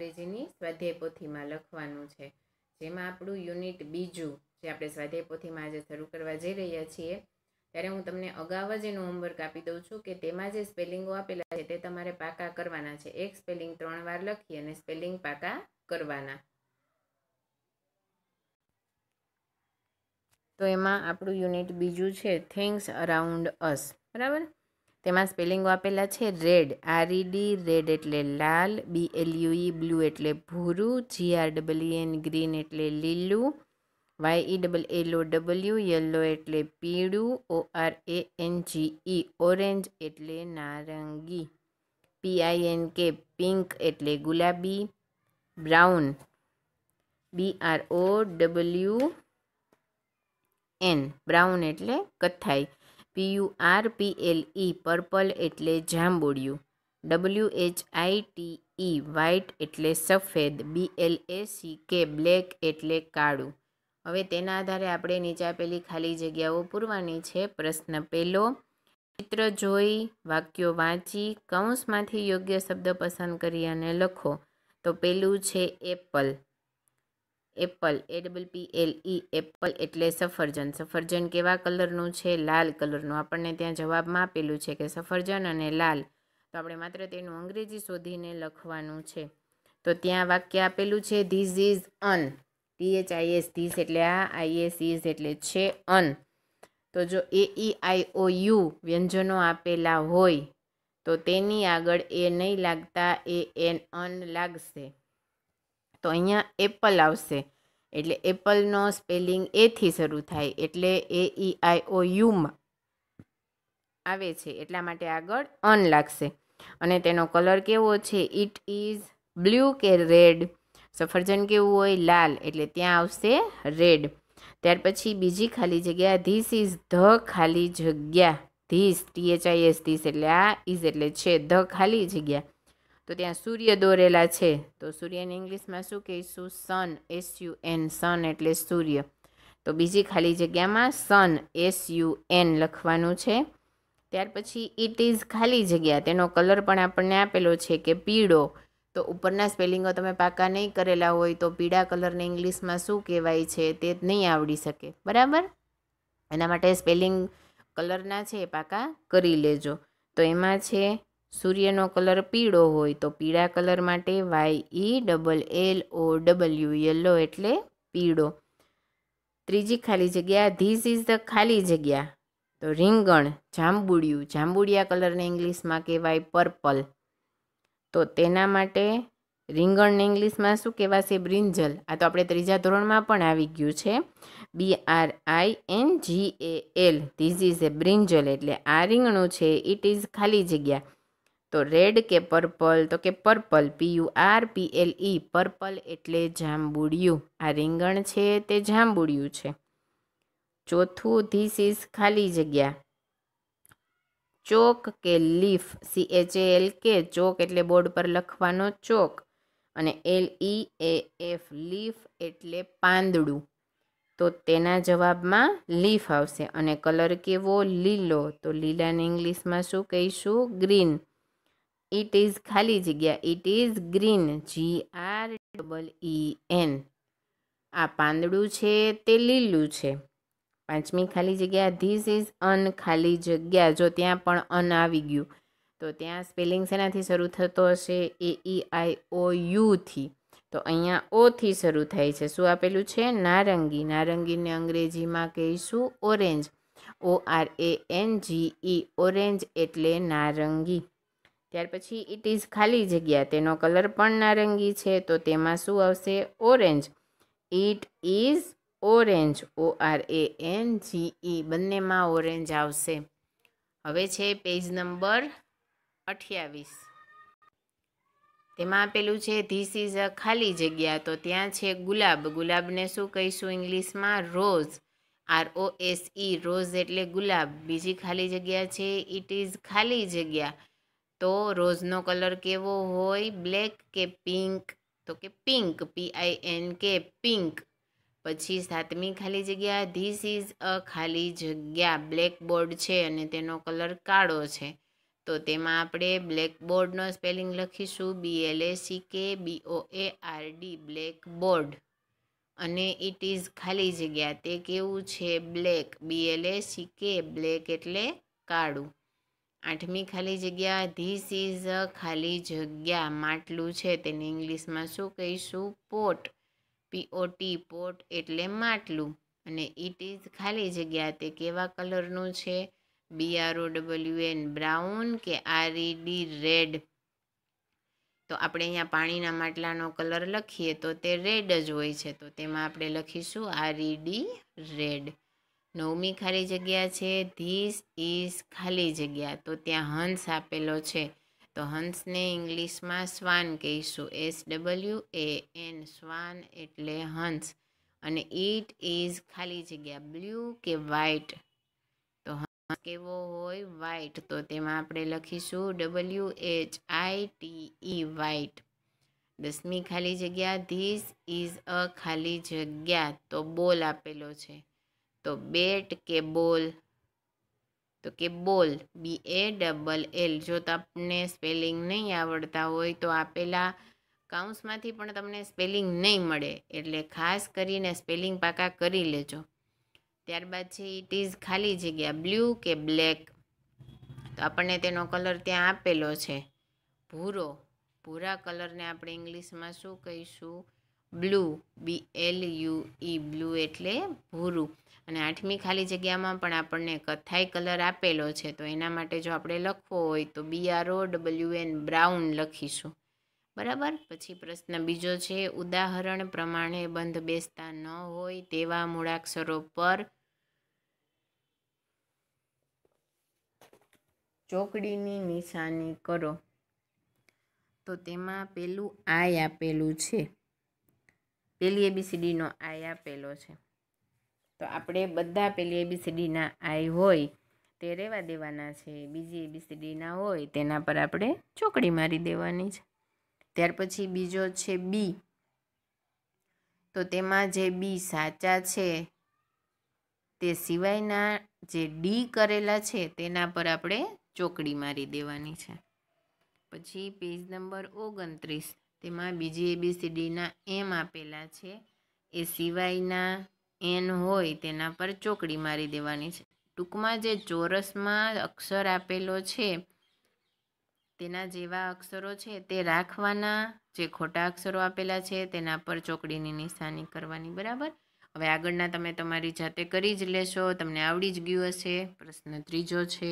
બાપરેજીની સ્વાધ્યાય પોથીમાં લખવાનું છે જેમાં આપણું યુનિટ બીજું જે આપણે સ્વાધ્યાય પોથીમાં આજે શરૂ કરવા જઈ રહ્યા છીએ ત્યારે હું તમને અગાઉ જ એનું હોમવર્ક આપી દઉં છું કે તેમાં જે સ્પેલિંગો આપેલા છે તે તમારે પાકા કરવાના છે એક સ્પેલિંગ ત્રણ વાર લખી અને સ્પેલિંગ પાકા કરવાના તો એમાં આપણું યુનિટ બીજું છે થિંગ્સ અરાઉન્ડ અસ બરાબર તેમાં સ્પેલિંગો આપેલા છે રેડ આરઈડી રેડ એટલે લાલ બી બીએલયુઈ બ્લુ એટલે ભૂરું જીઆરડબલઈએન ગ્રીન એટલે લીલું Y E double L O W yellow એટલે પીળું O R A N G E orange એટલે નારંગી પીઆઈએન કે પિંક એટલે ગુલાબી brown B R O W N brown એટલે કથ્થાઈ P U R P L E purple એટલે જાંબુડિયું W H I T E white એટલે સફેદ B L A C K black એટલે કાળું હવે તેના આધારે આપણે નીચે આપેલી ખાલી જગ્યાઓ પૂરવાની છે પ્રશ્ન પહેલો ચિત્ર જોઈ વાક્યો વાંચી કૌંસમાંથી યોગ્ય શબ્દ પસંદ કરી અને લખો તો પેલું છે apple apple A double P L E apple એટલે સફરજન સફરજન કેવા કલરનું છે લાલ કલરનું આપણને ત્યાં જવાબમાં આપેલું છે કે સફરજન અને લાલ તો આપણે માત્ર તેનું અંગ્રેજી શોધીને લખવાનું છે તો ત્યાં વાક્ય આપેલું છે this is an T H I S this એટલે આ આઈએસ ઇઝ એટલે છે અન તો જો એ ઈ આઈ ઓ યુ વ્યંજનો આપેલા હોય તો તેની આગળ એ નહીં લાગતા એ એન અન લાગશે તો અહીંયા એપલ આવશે એટલે એપલનો સ્પેલિંગ એથી શરૂ થાય એટલે એ ઈ આઈ ઓ યુમાં આવે છે એટલા માટે આગળ અન લાગશે અને તેનો કલર કેવો છે ઇટ ઇઝ બ્લુ કે રેડ સફરજન કેવું હોય લાલ એટલે ત્યાં આવશે રેડ ત્યાર પછી બીજી ખાલી જગ્યા ધીસ ઇઝ ધ ખાલી જગ્યા ધીસ એસ ધીસ એટલે આ ઇઝ એટલે છે ધ ખાલી જગ્યા તો ત્યાં સૂર્ય દોરેલા છે તો સૂર્યને ઇંગ્લિશમાં શું કહીશું sun S U N sun એટલે સૂર્ય તો બીજી ખાલી જગ્યામાં સન એસ યુ એન લખવાનું છે ત્યાર પછી ઇટ ઇઝ ખાલી જગ્યા તેનો કલર પણ આપણને આપેલો છે કે પીળો તો ઉપરના સ્પેલિંગો તમે પાકા નહીં કરેલા હોય તો પીળા કલરને ઇંગ્લિશમાં શું કહેવાય છે તે નહીં આવડી શકે બરાબર એના માટે સ્પેલિંગ કલરના છે એ પાકા કરી લેજો તો એમાં છે સૂર્યનો કલર પીળો હોય તો પીળા કલર માટે Y E double L O W yellow એટલે પીળો ત્રીજી ખાલી જગ્યા ધીસ ઇઝ ધ ખાલી જગ્યા તો રીંગણ જાંબુડિયું જાંબુડિયા કલરને ઇંગ્લિશમાં કહેવાય પર્પલ તો તેના માટે રીંગણને ઇંગ્લિશમાં શું કહેવાશે બ્રિંજલ આ તો આપણે ત્રીજા ધોરણમાં પણ આવી ગયું છે B R I N G A L this is a brinjal એટલે આ રીંગણું છે ઇટ ઇઝ ખાલી જગ્યા તો રેડ કે પર્પલ તો કે purple P U R P L E purple એટલે જાંબુડિયું આ રીંગણ છે તે જાંબુડિયું છે ચોથું ધીસ ઇઝ ખાલી જગ્યા ચોક કે leaf C H A L K chalk એટલે બોર્ડ પર લખવાનો ચોક અને L E A F leaf એટલે પાંદડું તો તેના જવાબમાં લીફ આવશે અને કલર કેવો લીલો તો લીલાને ઇંગ્લિશમાં શું કહીશું ગ્રીન ઇટ ઇઝ ખાલી જગ્યા it is green G R double E N આ પાંદડું છે તે લીલું છે પાંચમી ખાલી જગ્યા ધીસ ઇઝ અન ખાલી જગ્યા જો ત્યાં પણ અન આવી ગયું તો ત્યાં સ્પેલિંગ શેનાથી શરૂ થતો હશે એ ઈ આઈ ઓ યુથી તો અહીંયા ઓથી શરૂ થાય છે શું આપેલું છે નારંગી નારંગીને અંગ્રેજીમાં કહીશું orange O R A N G E orange એટલે નારંગી ત્યાર પછી ઇટ ઇઝ ખાલી જગ્યા તેનો કલર પણ નારંગી છે તો તેમાં શું આવશે orange it is orange O R A N G E બંનેમાં ઓરેન્જ આવશે હવે છે પેજ નંબર અઠ્યાવીસ તેમાં આપેલું છે ધીસ ઇઝ અ ખાલી જગ્યા તો ત્યાં છે ગુલાબ ગુલાબને શું કહીશું ઇંગ્લિશમાં rose R O S E rose એટલે ગુલાબ બીજી ખાલી જગ્યા છે ઇટ ઇઝ ખાલી જગ્યા તો રોઝનો કલર કેવો હોય બ્લેક કે પિંક તો કે pink P I N K pink પછી સાતમી ખાલી જગ્યા ધીસ ઇઝ અ ખાલી જગ્યા બ્લેકબોર્ડ છે અને તેનો કલર કાળો છે તો તેમાં આપણે બ્લેકબોર્ડનો સ્પેલિંગ લખીશું બી L A C K B O A R D blackboard અને ઇટ ઇઝ ખાલી જગ્યા તે કેવું છે black B L A C K black એટલે કાળું આઠમી ખાલી જગ્યા ધીસ ઇઝ અ ખાલી જગ્યા માટલું છે તેને ઇંગ્લિશમાં શું કહીશું પોટ પીઓટી પોટ એટલે માટલું અને ઇટ ઇઝ ખાલી જગ્યા તે કેવા કલરનું છે B R O W N brown કે આરઈડી રેડ તો આપણે અહીંયા પાણીના માટલાનો કલર લખીએ તો તે રેડ જ હોય છે તો તેમાં આપણે લખીશું આરઈડી રેડ નવમી ખાલી જગ્યા છે ધીસ ઇઝ ખાલી જગ્યા તો ત્યાં હંસ આપેલો છે તો હંસને ઇંગ્લિશમાં શ્વાન કહીશું એસ ડબલ્યુ એ એન શ્વાન એટલે હંસ અને ઇટ ઇઝ ખાલી જગ્યા બ્લુ કે વ્હાઇટ તો હંસ કેવો હોય વ્હાઇટ તો તેમાં આપણે લખીશું W H I T E white દસમી ખાલી જગ્યા ધીસ ઇઝ અ ખાલી જગ્યા તો બોલ આપેલો છે તો બેટ કે બોલ તો કે બોલ બી એ ડબલ એલ જો તમને સ્પેલિંગ નહીં આવડતા હોય તો આપેલા કાઉન્સમાંથી પણ તમને સ્પેલિંગ નહીં મળે એટલે ખાસ કરીને સ્પેલિંગ પાકા કરી લેજો ત્યારબાદ છે ઇટ ઇઝ ખાલી જગ્યા બ્લુ કે બ્લેક તો આપણને તેનો કલર ત્યાં આપેલો છે ભૂરો ભૂરા કલરને આપણે ઇંગ્લિશમાં શું કહીશું blue B L U E blue એટલે ભૂરું અને આઠમી ખાલી જગ્યામાં પણ આપણને કથાઈ કલર આપેલો છે તો એના માટે જો આપણે લખવો હોય તો બીઆરઓ ડબલ્યુ એન બ્રાઉન લખીશું બરાબર પછી પ્રશ્ન બીજો છે ઉદાહરણ પ્રમાણે બંધ બેસતા ન હોય તેવા મૂળાક્ષરો પર ચોકડીની નિશાની કરો તો તેમાં પેલું આય આપેલું છે પેલી એબીસીડીનો આય આપેલો છે તો આપણે બધા પેલી એબીસીડીના આઈ હોય તે રહેવા દેવાના છે બીજી એબીસીડીના હોય તેના પર આપણે ચોકડી મારી દેવાની છે ત્યાર પછી બીજો છે બી તો તેમાં જે બી સાચા છે તે સિવાયના જે ડી કરેલા છે તેના પર આપણે ચોકડી મારી દેવાની છે પછી પેજ નંબર ઓગણત્રીસ તેમાં બીજી એબીસીડીના એમ આપેલા છે એ સિવાયના એન હોય તેના પર ચોકડી મારી દેવાની છે ટૂંકમાં જે ચોરસમાં અક્ષર આપેલો છે તેના જેવા અક્ષરો છે તે રાખવાના જે ખોટા અક્ષરો આપેલા છે તેના પર ચોકડીની નિશાની કરવાની બરાબર હવે આગળના તમે તમારી જાતે કરી જ લેશો તમને આવડી જ ગયું હશે પ્રશ્ન ત્રીજો છે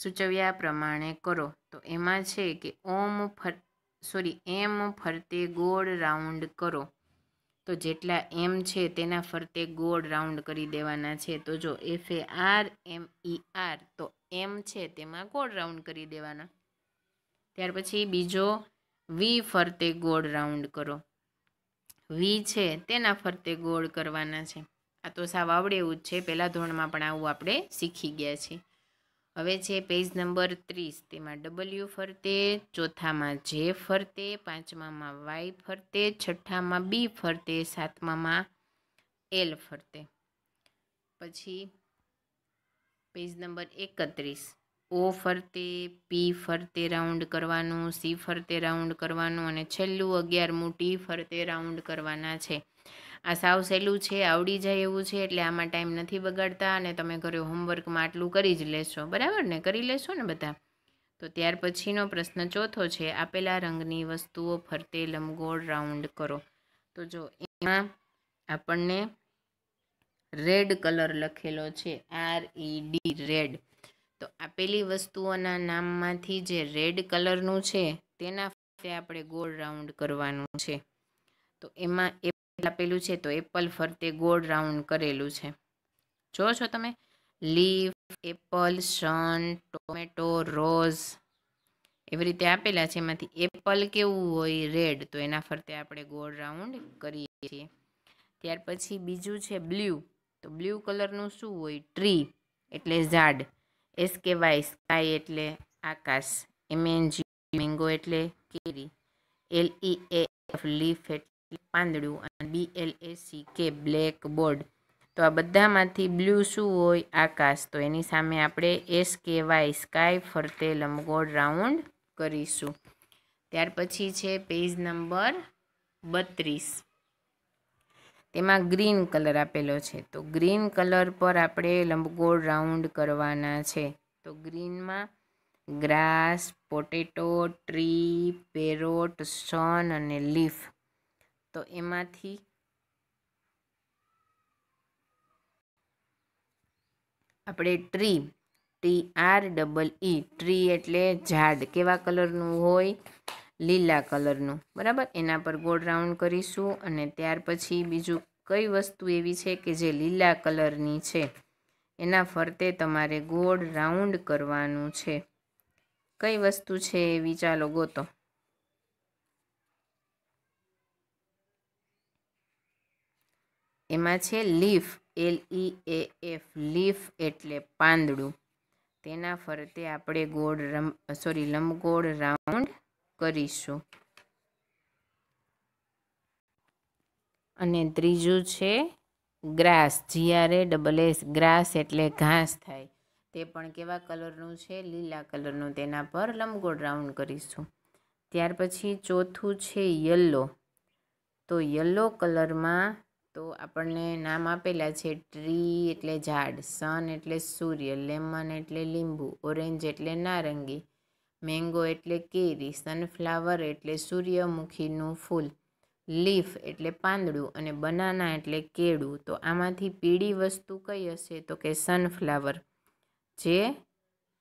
સૂચવ્યા પ્રમાણે કરો તો એમાં છે કે ઓમ ફર સોરી એમ ફરતે ગોળ રાઉન્ડ કરો તો જેટલા એમ છે તેના ફરતે ગોળ રાઉન્ડ કરી દેવાના છે તો જો F A R M E R તો એમ છે તેમાં ગોળ રાઉન્ડ કરી દેવાના ત્યાર પછી બીજો વી ફરતે ગોળ રાઉન્ડ કરો વી છે તેના ફરતે ગોળ કરવાના છે આ તો સાવ આવડે એવું જ છે પહેલાં ધોરણમાં પણ આવું આપણે શીખી ગયા છીએ હવે છે પેજ નંબર ત્રીસ તેમાં ડબલ્યુ ફરતે ચોથામાં જે ફરતે પાંચમામાં વાય ફરતે છઠ્ઠામાં બી ફરતે સાતમામાં એલ ફરતે પછી પેજ નંબર એકત્રીસ ઓ ફરતે પી ફરતે રાઉન્ડ કરવાનું સી ફરતે રાઉન્ડ કરવાનું અને છેલ્લું અગિયારમું ટી ફરતે રાઉન્ડ કરવાના છે આ સાવ સહેલું છે આવડી જાય એવું છે એટલે આમાં ટાઈમ નથી બગાડતા અને તમે ઘરે હોમવર્કમાં આટલું કરી જ લેશો બરાબર ને કરી લેશો ને બધા તો ત્યાર પછીનો પ્રશ્ન ચોથો છે આપેલા રંગની વસ્તુઓ ફરતે લંબગોળ રાઉન્ડ કરો તો જો એમાં આપણને રેડ કલર લખેલો છે આર ઈ ડી રેડ તો આપેલી વસ્તુઓના નામમાંથી જે રેડ કલરનું છે તેના ફરતે આપણે ગોળ રાઉન્ડ કરવાનું છે તો એમાં એ લપેલું છે તો એપલ ફરતે ગોળ રાઉન્ડ કરેલું છે જો છો તમે leaf apple sun tomato rose એવી રીતે આપેલા છે એમાંથી એપલ કેવું હોય રેડ તો એના ફરતે આપણે ગોળ રાઉન્ડ કરીએ છીએ ત્યાર પછી બીજું છે બ્લ્યુ તો બ્લ્યુ કલરનું શું હોય ટ્રી એટલે ઝાડ એસ કે વાય સ્કાય એટલે આકાશ એમએનજી મેંગો એટલે કેરી એલ ઈ એફ લીફ એટલે પાંદડું અને B L A C K blackboard તો આ બધામાંથી બ્લુ શું હોય આકાશ તો એની સામે આપણે એસ કે વાય સ્કાય ફરતે લંબગોળ રાઉન્ડ કરીશું ત્યાર પછી છે પેજ નંબર બત્રીસ તેમાં ગ્રીન કલર આપેલો છે તો ગ્રીન કલર પર આપણે લંબગોળ રાઉન્ડ કરવાના છે તો ગ્રીનમાં grass potato tree parrot sun અને લીફ તો એમાંથી આપણે tree T R double E tree એટલે ઝાડ કેવા કલરનું હોય લીલા કલરનું બરાબર એના પર ગોળ રાઉન્ડ કરીશું અને ત્યાર પછી બીજું કઈ વસ્તુ એવી છે કે જે લીલા કલરની છે એના ફરતે તમારે ગોળ રાઉન્ડ કરવાનું છે કઈ વસ્તુ છે એવી ચાલો ગોતો એમાં છે leaf L E A F leaf એટલે પાંદડું તેના ફરતે આપણે ગોળ રમ સોરી લંબગોળ રાઉન્ડ કરીશું અને ત્રીજું છે grass GRA double S grass એટલે ઘાસ થાય તે પણ કેવા કલરનું છે લીલા કલરનું તેના પર લંબગોળ રાઉન્ડ કરીશું ત્યાર પછી ચોથું છે યલો તો યલો કલરમાં તો આપણને નામ આપેલા છે ટ્રી એટલે ઝાડ સન એટલે સૂર્ય લેમન એટલે લીંબુ ઓરેન્જ એટલે નારંગી મેંગો એટલે કેરી સનફ્લાવર એટલે સૂર્યમુખીનું ફૂલ લીફ એટલે પાંદડું અને બનાના એટલે કેળું તો આમાંથી પીળી વસ્તુ કઈ હશે તો કે સનફ્લાવર જે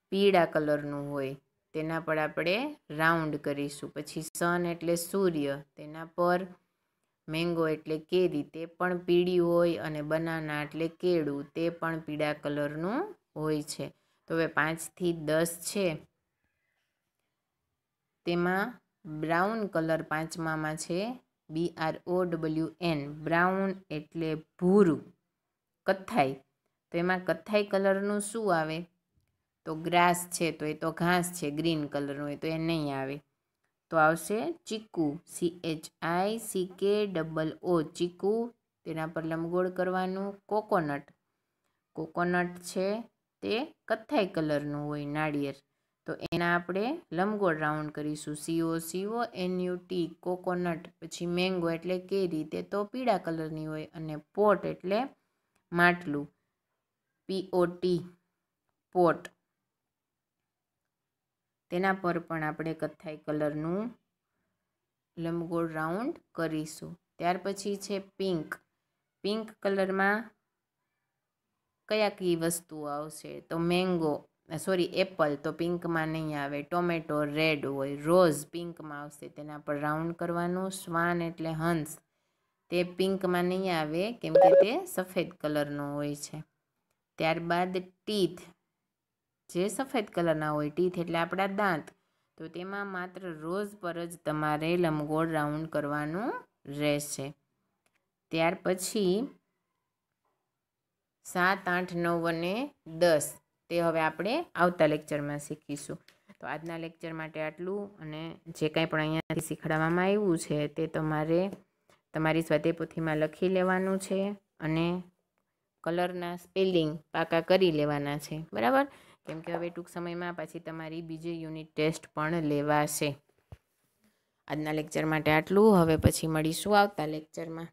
પીળા કલરનું હોય તેના પર આપણે રાઉન્ડ કરીશું પછી સન એટલે સૂર્ય તેના પર મેંગો એટલે કેરી તે પણ પીળી હોય અને બનાના એટલે કેળું તે પણ પીળા કલરનું હોય છે તો હવે પાંચથી દસ છે તેમાં બ્રાઉન કલર પાંચમામાં છે B R O W N brown એટલે ભૂરું કથ્થાઈ તો એમાં કથ્થાઈ કલરનું શું આવે તો ગ્રાસ છે તો એ તો ઘાસ છે ગ્રીન કલરનું એ તો એ નહીં આવે તો આવશે chikoo C H I C K double O chikoo તેના પર લંબગોળ કરવાનું કોકોનટ કોકોનટ છે તે કથ્થાઈ કલરનું હોય નાળિયેર તો એના આપણે લંબગોળ રાઉન્ડ કરીશું સીઓ સીઓ એનયુટી કોકોનટ પછી મેંગો એટલે કેરી તે તો પીળા કલરની હોય અને પોટ એટલે માટલું પીઓટી પોટ તેના પર પણ આપણે કથ્થાઈ કલરનું લંબગોળ રાઉન્ડ કરીશું ત્યાર પછી છે પિંક પિંક કલરમાં કયા કઈ વસ્તુઓ આવશે તો મેંગો સોરી એપલ તો પિંકમાં નહીં આવે ટોમેટો રેડ હોય રોઝ પિંકમાં આવશે તેના પર રાઉન્ડ કરવાનું શ્વાન એટલે હંસ તે પિંકમાં નહીં આવે કેમ કે તે સફેદ કલરનો હોય છે ત્યારબાદ ટીથ જે સફેદ કલરના હોય ટીથ એટલે આપણા દાંત તો તેમાં માત્ર રોજ પર જ તમારે લંબગોળ રાઉન્ડ કરવાનું રહેશે ત્યાર પછી સાત આઠ નવ અને દસ તે હવે આપણે આવતા લેક્ચરમાં શીખીશું તો આજના લેક્ચર માટે આટલું અને જે કાંઈ પણ અહીંયાથી શીખવાડવામાં આવ્યું છે તે તમારે તમારી સ્વાતે પોથીમાં લખી લેવાનું છે અને કલરના સ્પેલિંગ પાકા કરી લેવાના છે બરાબર કેમ કે હવે ટૂંક સમયમાં પછી તમારી બીજી યુનિટ ટેસ્ટ પણ લેવાશે આજના લેક્ચર માટે આટલું હવે પછી મળીશું આવતા લેક્ચરમાં